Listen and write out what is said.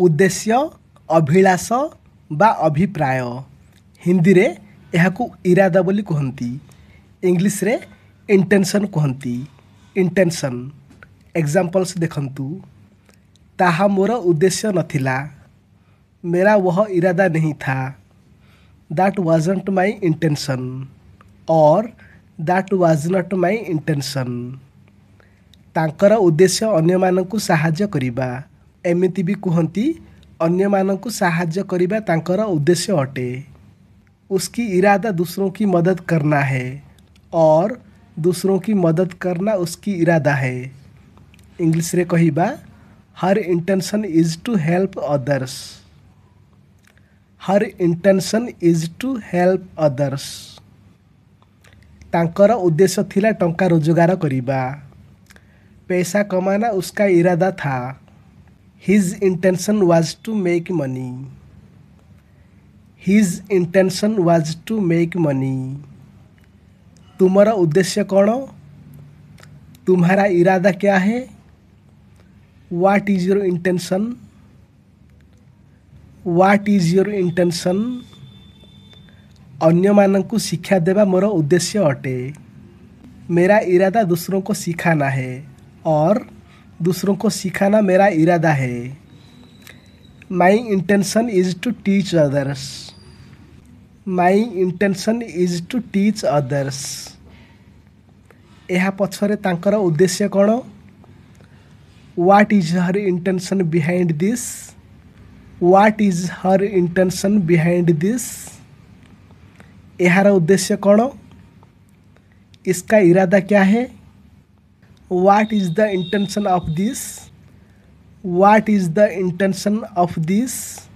उद्देश्य अभिलास बोली इरा इंग्लिश रे इन्टेनसन कहन्ति इन्टेनसन एक्जाम्पलस देखु ताहा मोर उद्देश्य मेरा वह इरादा था दैट नट माय इन्टेनसन और that was not my intention तांकर उद्देश्य अन्य सहायता गरेको एमती भी कहती अन्य करवा उद्देश्य अटे उसकी इरादा दूसरों की मदद करना है और दूसरों की मदद करना उसकी इरादा है इंग्लिश रे कहिबा her intention is to help others her intention is to help others तांकर उद्देश्य थिला टंका रोजगार करिबा पैसा कमाना उसका इरादा था his intention was to make money his intention was to make money तुम्हारा उद्देश्य कौन तुम्हारा इरादा क्या है what is your intention what is your intention अन्यମାନଙ୍କୁ शिक्षा देवा मोर उद्देश्य अटे मेरा इरादा दूसरों को सिखाना है और दूसरों को सिखाना मेरा इरादा है my intention is to teach others my intention is to teach others यह पक्षर तर उद्देश्य कौन what is her intention behind this what is her intention behind this यार उद्देश्य कौन इसका इरादा क्या है what is the intention of this what is the intention of this